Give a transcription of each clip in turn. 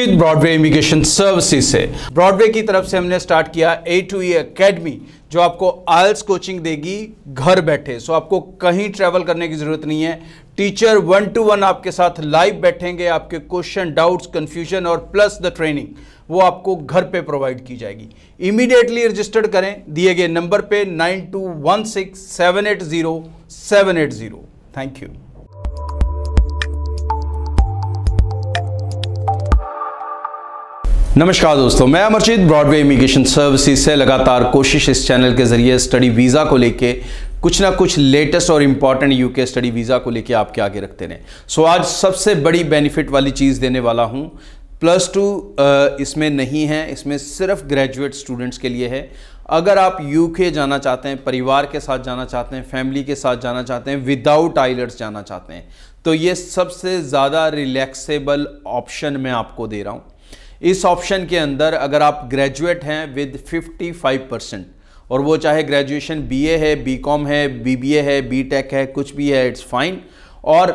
Broadway immigration services से Broadway की तरफ से हमने स्टार्ट किया ए टू ई अकेडमी जो आपको आयल्स कोचिंग देगी घर बैठे सो आपको कहीं ट्रेवल करने की ज़रूरत नहीं है टीचर वन टू वन आपके साथ लाइव बैठेंगे आपके क्वेश्चन डाउट्स कंफ्यूजन और प्लस द ट्रेनिंग वो आपको घर पे प्रोवाइड की जाएगी इमीडिएटली रजिस्टर्ड करें दिए गए नंबर पे nine two one six seven eight zero seven eight zero thank you नमस्कार दोस्तों मैं अमरजीत ब्रॉडवे इमिग्रेशन सर्विसेज से लगातार कोशिश इस चैनल के जरिए स्टडी वीज़ा को लेके कुछ ना कुछ लेटेस्ट और इम्पॉर्टेंट यूके स्टडी वीज़ा को लेके आपके आगे रखते रहें सो आज सबसे बड़ी बेनिफिट वाली चीज़ देने वाला हूँ प्लस टू इसमें नहीं है इसमें सिर्फ ग्रेजुएट स्टूडेंट्स के लिए है अगर आप यूके जाना चाहते हैं परिवार के साथ जाना चाहते हैं फैमिली के साथ जाना चाहते हैं विदाउट आइलर्स जाना चाहते हैं तो ये सबसे ज़्यादा रिलैक्सेबल ऑप्शन मैं आपको दे रहा हूँ इस ऑप्शन के अंदर अगर आप ग्रेजुएट हैं विद 55 परसेंट और वो चाहे ग्रेजुएशन बीए है बीकॉम है बीबीए है बीटेक है कुछ भी है इट्स फाइन और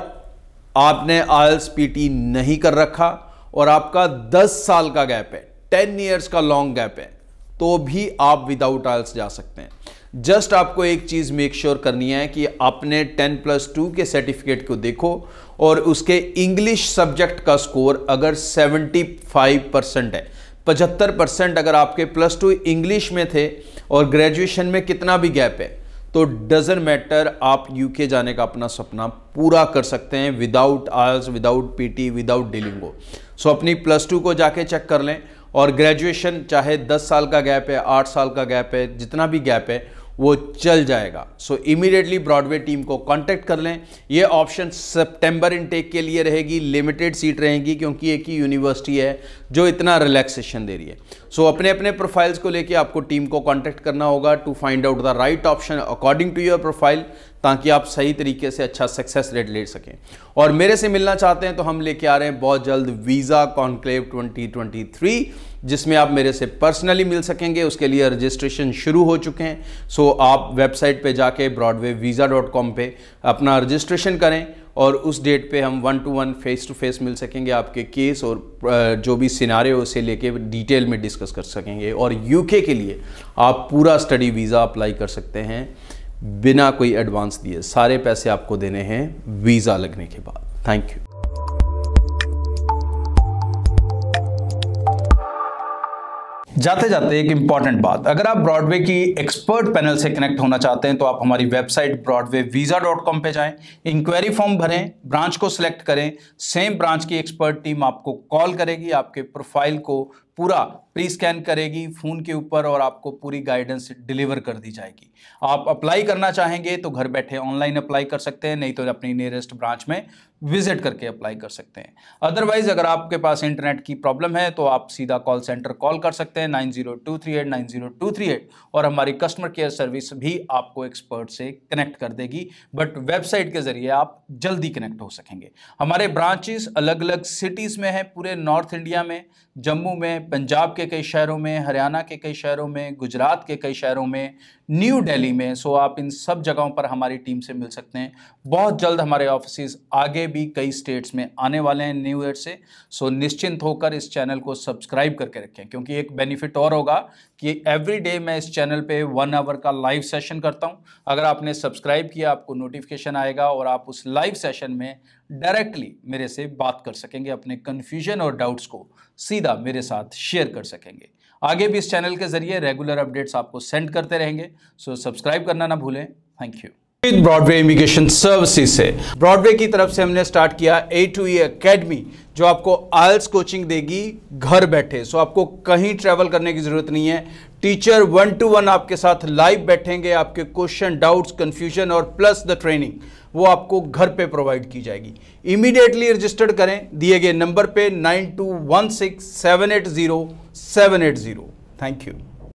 आपने आयल्स पीटी नहीं कर रखा और आपका 10 साल का गैप है 10 इयर्स का लॉन्ग गैप है तो भी आप विदाउट आयल्स जा सकते हैं जस्ट आपको एक चीज़ मेक श्योर करनी है कि आपने टेन प्लस टू के सर्टिफिकेट को देखो और उसके इंग्लिश सब्जेक्ट का स्कोर अगर 75 परसेंट है पचहत्तर परसेंट अगर आपके प्लस टू इंग्लिश में थे और ग्रेजुएशन में कितना भी गैप है तो डजन मैटर आप यूके जाने का अपना सपना पूरा कर सकते हैं without IELTS without PTE without Duolingo so अपनी प्लस टू को जाके चेक कर लें और ग्रेजुएशन चाहे 10 साल का गैप है 8 साल का गैप है जितना भी गैप है वो चल जाएगा सो इमीडिएटली ब्रॉडवे टीम को कांटेक्ट कर लें ये ऑप्शन सितंबर इनटेक के लिए रहेगी लिमिटेड सीट रहेगी क्योंकि एक ही यूनिवर्सिटी है जो इतना रिलैक्सेशन दे रही है सो so, अपने अपने प्रोफाइल्स को लेके आपको टीम को कांटेक्ट करना होगा to find out the right option according to your profile ताकि आप सही तरीके से अच्छा सक्सेस रेट ले सकें और मेरे से मिलना चाहते हैं तो हम लेके आ रहे हैं बहुत जल्द वीज़ा कॉन्क्लेव ट्वेंटी जिसमें आप मेरे से पर्सनली मिल सकेंगे उसके लिए रजिस्ट्रेशन शुरू हो चुके हैं सो आप वेबसाइट पे जाके ब्रॉडवे वीज़ा डॉट कॉम पर अपना रजिस्ट्रेशन करें और उस डेट पे हम one to one face to face मिल सकेंगे आपके केस और जो भी सिनारे उसे लेके डिटेल में डिस्कस कर सकेंगे और यूके के लिए आप पूरा स्टडी वीज़ा अप्लाई कर सकते हैं बिना कोई एडवांस दिए सारे पैसे आपको देने हैं वीज़ा लगने के बाद थैंक यू जाते जाते एक इंपॉर्टेंट बात अगर आप ब्रॉडवे की एक्सपर्ट पैनल से कनेक्ट होना चाहते हैं तो आप हमारी website Broadway visa dot com पर जाए इंक्वायरी फॉर्म भरें ब्रांच को सिलेक्ट करें सेम ब्रांच की एक्सपर्ट टीम आपको कॉल करेगी आपके प्रोफाइल को पूरा प्री स्कैन करेगी फ़ोन के ऊपर और आपको पूरी गाइडेंस डिलीवर कर दी जाएगी आप अप्लाई करना चाहेंगे तो घर बैठे ऑनलाइन अप्लाई कर सकते हैं नहीं तो अपनी नियरेस्ट ब्रांच में विजिट करके अप्लाई कर सकते हैं अदरवाइज़ अगर आपके पास इंटरनेट की प्रॉब्लम है तो आप सीधा कॉल सेंटर कॉल कर सकते हैं nine zero two three eight nine zero two three eight और हमारी कस्टमर केयर सर्विस भी आपको एक्सपर्ट से कनेक्ट कर देगी बट वेबसाइट के ज़रिए आप जल्दी कनेक्ट हो सकेंगे हमारे ब्रांचेस अलग अलग सिटीज़ में हैं पूरे नॉर्थ इंडिया में जम्मू में पंजाब के कई शहरों में हरियाणा के कई शहरों में गुजरात के कई शहरों में न्यू दिल्ली में सो आप इन सब जगहों पर हमारी टीम से मिल सकते हैं बहुत जल्द हमारे ऑफिस आगे भी कई स्टेट्स में आने वाले हैं न्यू ईयर से सो निश्चिंत होकर इस चैनल को सब्सक्राइब करके रखें क्योंकि एक बेनिफिट और होगा कि एवरी डे मैं इस चैनल पे वन आवर का लाइव सेशन करता हूँ अगर आपने सब्सक्राइब किया आपको नोटिफिकेशन आएगा और आप उस लाइव सेशन में डायरेक्टली मेरे से बात कर सकेंगे अपने कन्फ्यूजन और डाउट्स को सीधा मेरे साथ शेयर कर सकेंगे आगे भी इस चैनल के जरिए रेगुलर अपडेट्स आपको सेंड करते रहेंगे सो सब्सक्राइब करना ना भूलें thank you Broadway immigration services से ब्रॉडवे की तरफ से हमने स्टार्ट किया ए टू ई अकेडमी जो आपको आयल्स कोचिंग देगी घर बैठे सो आपको कहीं ट्रेवल करने की ज़रूरत नहीं है टीचर वन टू वन आपके साथ लाइव बैठेंगे आपके क्वेश्चन डाउट्स कंफ्यूजन और प्लस द ट्रेनिंग वो आपको घर पे प्रोवाइड की जाएगी इमीडिएटली रजिस्टर्ड करें दिए गए नंबर पे nine two one six seven eight zero seven eight zero thank you